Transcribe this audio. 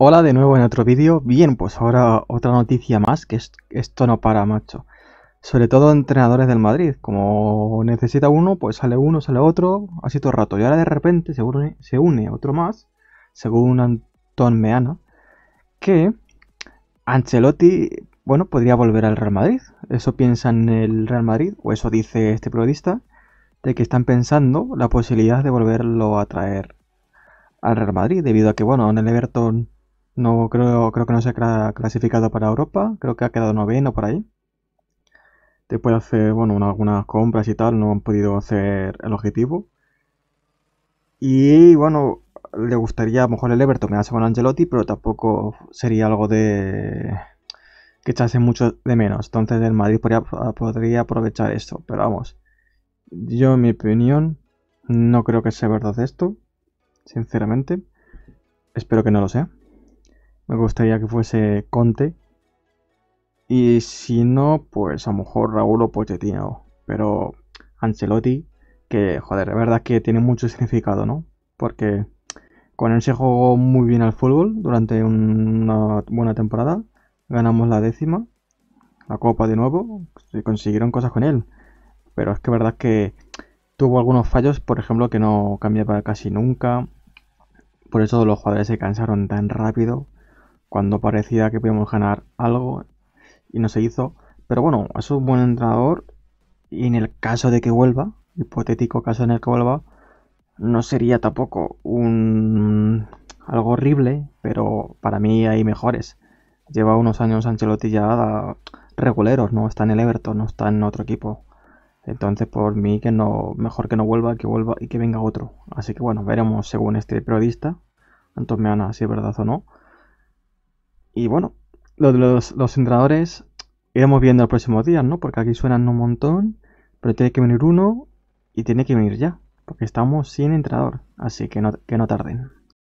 Hola de nuevo en otro vídeo. Bien, pues ahora otra noticia más, que esto no para, macho. Sobre todo entrenadores del Madrid. Como necesita uno, pues sale uno, sale otro, así todo el rato. Y ahora de repente se une, se une otro más, según Anton Meana, que Ancelotti, bueno, podría volver al Real Madrid. Eso piensa en el Real Madrid, o eso dice este periodista, de que están pensando la posibilidad de volverlo a traer al Real Madrid, debido a que, bueno, en el Everton no creo, creo que no se ha clasificado para Europa, creo que ha quedado noveno por ahí. te puede hacer bueno, algunas compras y tal, no han podido hacer el objetivo. Y bueno, le gustaría a lo mejor el Everton hace con Angelotti, pero tampoco sería algo de que echase mucho de menos. Entonces el Madrid podría, podría aprovechar esto, pero vamos. Yo en mi opinión no creo que sea verdad esto, sinceramente. Espero que no lo sea. Me gustaría que fuese Conte. Y si no, pues a lo mejor Raúl o Pochettino. Pero Ancelotti, que joder, es verdad que tiene mucho significado, ¿no? Porque con él se jugó muy bien al fútbol durante una buena temporada. Ganamos la décima, la Copa de nuevo. Se consiguieron cosas con él. Pero es que verdad que tuvo algunos fallos, por ejemplo, que no cambiaba casi nunca. Por eso los jugadores se cansaron tan rápido cuando parecía que podíamos ganar algo y no se hizo. Pero bueno, es un buen entrenador y en el caso de que vuelva, hipotético caso en el que vuelva, no sería tampoco un algo horrible, pero para mí hay mejores. Lleva unos años Ancelotti ya reguleros, no está en el Everton, no está en otro equipo. Entonces por mí que no, mejor que no vuelva, que vuelva y que venga otro. Así que bueno, veremos según este periodista, Antonio Meana, si es verdad o no. Y bueno, los, entradores entrenadores iremos viendo los próximos días, ¿no? Porque aquí suenan un montón, pero tiene que venir uno y tiene que venir ya, porque estamos sin entrenador, así que que no tarden.